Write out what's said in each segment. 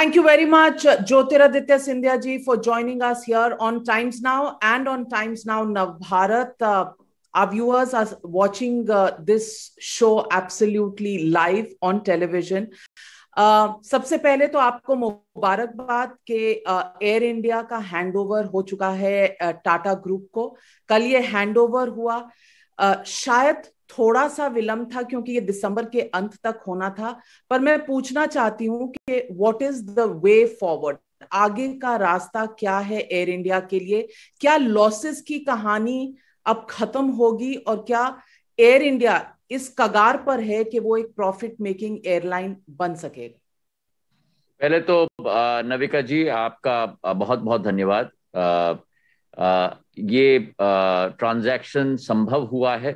Thank you very much, Jyotiraditya Sindhya ji, for joining us here on Times Now and on Times Now Navbharat. Uh, our viewers are watching uh, this show absolutely live on television. Uh, सबसे पहले तो आपको मुबारकबाद के air India का handover हो चुका है टाटा ग्रुप को कल ये हैंडओवर हुआ शायद थोड़ा सा विलंब था क्योंकि ये दिसंबर के अंत तक होना था पर मैं पूछना चाहती हूँ कि what is the way forward आगे का रास्ता क्या है एयर इंडिया के लिए क्या लॉसेस की कहानी अब खत्म होगी और क्या एयर इंडिया इस कगार पर है कि वो एक प्रॉफिट मेकिंग एयरलाइन बन सकेगा पहले तो नविका जी आपका बहुत बहुत धन्यवाद ये ट्रांजैक्शन संभव हुआ है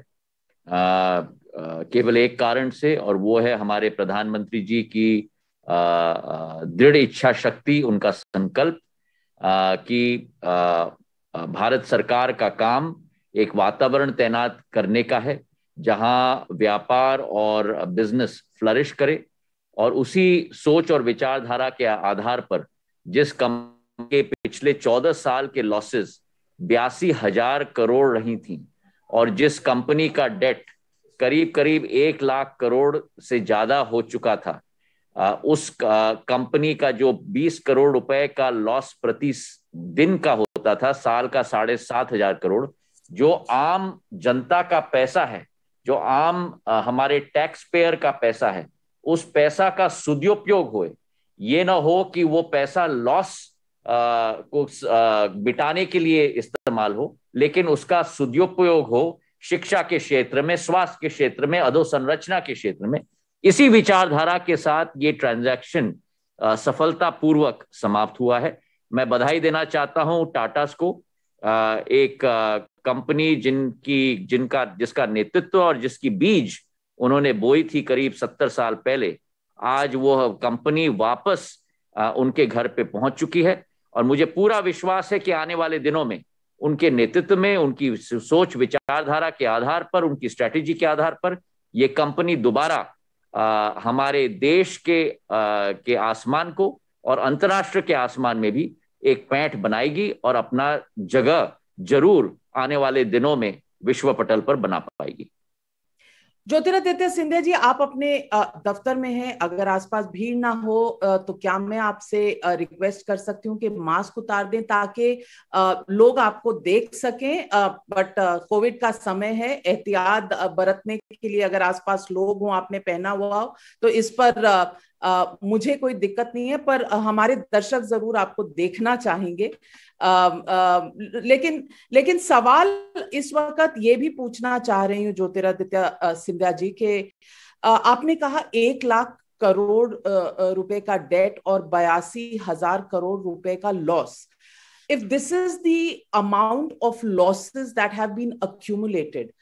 केवल एक कारण से और वो है हमारे प्रधानमंत्री जी की दृढ़ इच्छा शक्ति उनका संकल्प कि भारत सरकार का काम एक वातावरण तैनात करने का है जहां व्यापार और बिजनेस फ्लरिश करे और उसी सोच और विचारधारा के आधार पर जिस कंपनी के पिछले चौदह साल के लॉसेस बयासी हजार करोड़ रही थी और जिस कंपनी का डेट करीब करीब एक लाख करोड़ से ज्यादा हो चुका था उस कंपनी का जो 20 करोड़ रुपए का लॉस प्रति दिन का होता था साल का साढ़े सात हजार करोड़ जो आम जनता का पैसा है जो आम हमारे टैक्स पेयर का पैसा है उस पैसा का सुदुपयोग हो ये ना हो कि वो पैसा लॉस को बिटाने के लिए इस्तेमाल हो लेकिन उसका सदुपयोग हो शिक्षा के क्षेत्र में स्वास्थ्य के क्षेत्र में अधोसंरचना के क्षेत्र में इसी विचारधारा के साथ ये ट्रांजैक्शन सफलतापूर्वक समाप्त हुआ है मैं बधाई देना चाहता हूं टाटास को एक कंपनी जिनकी जिनका जिसका नेतृत्व और जिसकी बीज उन्होंने बोई थी करीब सत्तर साल पहले आज वो कंपनी वापस उनके घर पे पहुंच चुकी है और मुझे पूरा विश्वास है कि आने वाले दिनों में उनके नेतृत्व में उनकी सोच विचारधारा के आधार पर उनकी स्ट्रैटेजी के आधार पर ये कंपनी दोबारा हमारे देश के आ, के आसमान को और अंतर्राष्ट्र के आसमान में भी एक पैठ बनाएगी और अपना जगह जरूर आने वाले दिनों में विश्व पटल पर बना पाएगी ज्योतिरादित्य सिंधिया जी आप अपने दफ्तर में हैं अगर आसपास भीड़ ना हो तो क्या मैं आपसे रिक्वेस्ट कर सकती हूँ कि मास्क उतार दें ताकि लोग आपको देख सकें बट कोविड का समय है एहतियात बरतने के लिए अगर आसपास लोग हों आपने पहना हुआ हो तो इस पर आ, मुझे कोई दिक्कत नहीं है पर हमारे दर्शक जरूर आपको देखना चाहेंगे आ, आ, लेकिन लेकिन सवाल इस वक्त ये भी पूछना चाह रही हूँ ज्योतिरादित्य सिंधिया जी के आपने कहा एक लाख करोड़ रुपए का डेट और बयासी हजार करोड़ रुपए का loss if this is the amount of losses that have been accumulated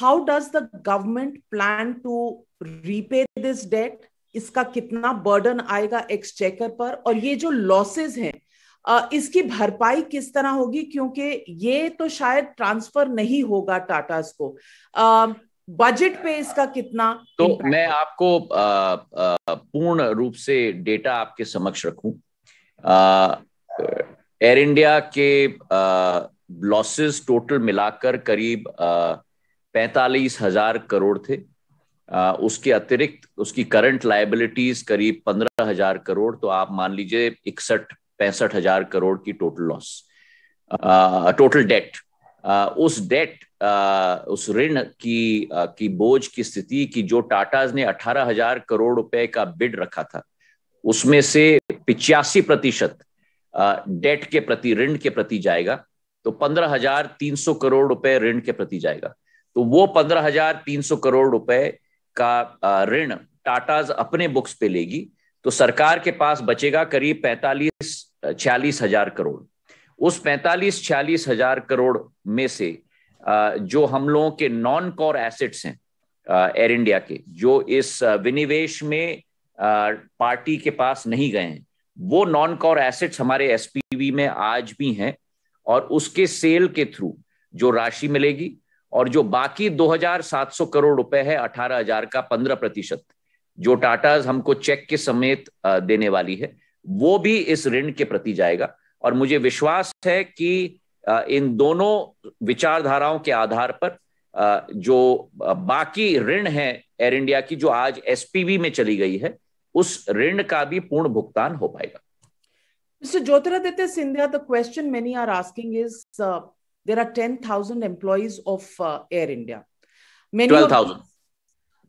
how does the government plan to repay this debt इसका कितना बर्डन आएगा एक्सचेकर पर और ये जो लॉसेज हैं इसकी भरपाई किस तरह होगी क्योंकि ये तो शायद ट्रांसफर नहीं होगा टाटा को बजट पे इसका कितना तो मैं आपको पूर्ण रूप से डेटा आपके समक्ष रखूं एयर इंडिया के लॉसेस टोटल मिलाकर करीब पैंतालीस हजार करोड़ थे उसके अतिरिक्त उसकी करंट लाइबिलिटीज करीब पंद्रह हजार करोड़ तो आप मान लीजिए इकसठ पैंसठ हजार करोड़ की टोटल लॉस टोटल डेट उस डेट उस ऋण की की बोझ की स्थिति की जो टाटाज ने अठारह हजार करोड़ रुपए का बिड रखा था उसमें से पिचासी प्रतिशत डेट के प्रति ऋण के प्रति जाएगा तो पंद्रह हजार तीन सौ करोड़ रुपए ऋण के प्रति जाएगा तो वो पंद्रह हजार तीन सौ करोड़ रुपए का ऋण टाटाज अपने बुक्स पे लेगी तो सरकार के पास बचेगा करीब पैंतालीस छियालीस हजार करोड़ उस पैंतालीस छियालीस हजार करोड़ में से जो हम लोगों के नॉन कोर एसेट्स हैं एयर इंडिया के जो इस विनिवेश में पार्टी के पास नहीं गए हैं वो नॉन कोर एसेट्स हमारे एसपीवी में आज भी हैं और उसके सेल के थ्रू जो राशि मिलेगी और जो बाकी 2,700 करोड़ रुपए है 18,000 का 15 प्रतिशत जो टाटाज हमको चेक के समेत देने वाली है वो भी इस ऋण के प्रति जाएगा और मुझे विश्वास है कि इन दोनों विचारधाराओं के आधार पर जो बाकी ऋण है एयर इंडिया की जो आज एसपीवी में चली गई है उस ऋण का भी पूर्ण भुगतान हो पाएगा Jyotiraditya Scindia Sindhya, the question many are asking uh, there are 10,000 employees of uh, Air India. 12,000.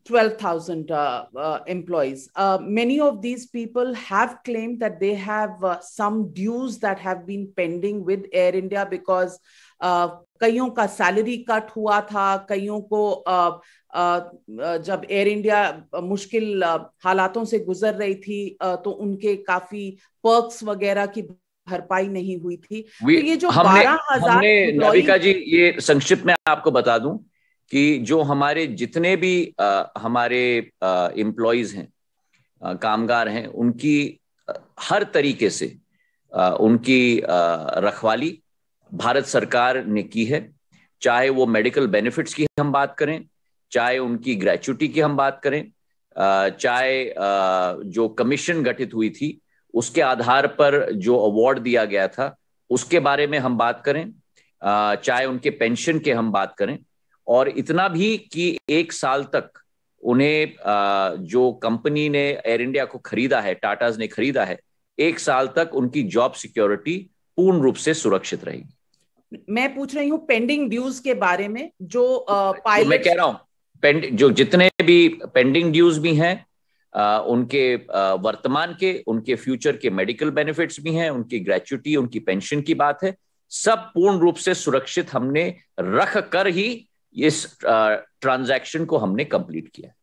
12,000 uh, uh, employees. Uh, many of these people have claimed that they have uh, some dues that have been pending with Air India because कईयों का salary cut हुआ था कईयों को जब air India मुश्किल हालातों से गुजर रही थी तो उनके काफी पर्क्स वगैरह की भरपाई नहीं हुई थी तो ये जो हमने, हमने नविका जी ये संक्षिप्त में आपको बता दूं कि जो हमारे जितने भी आ, हमारे एम्प्लॉयज हैं आ, कामगार हैं उनकी हर तरीके से आ, उनकी रखवाली भारत सरकार ने की है चाहे वो मेडिकल बेनिफिट्स की हम बात करें चाहे उनकी ग्रेचुटी की हम बात करें चाहे जो कमीशन गठित हुई थी उसके आधार पर जो अवार्ड दिया गया था उसके बारे में हम बात करें चाहे उनके पेंशन के हम बात करें और इतना भी कि एक साल तक उन्हें जो कंपनी ने एयर इंडिया को खरीदा है टाटाज ने खरीदा है एक साल तक उनकी जॉब सिक्योरिटी पूर्ण रूप से सुरक्षित रहेगी मैं पूछ रही हूँ पेंडिंग ड्यूज के बारे में जो पायलट तो मैं कह रहा हूँ जो जितने भी पेंडिंग ड्यूज भी हैं उनके वर्तमान के उनके फ्यूचर के मेडिकल बेनिफिट्स भी हैं उनकी ग्रेचुटी उनकी पेंशन की बात है सब पूर्ण रूप से सुरक्षित हमने रख कर ही इस ट्रांजैक्शन को हमने कंप्लीट किया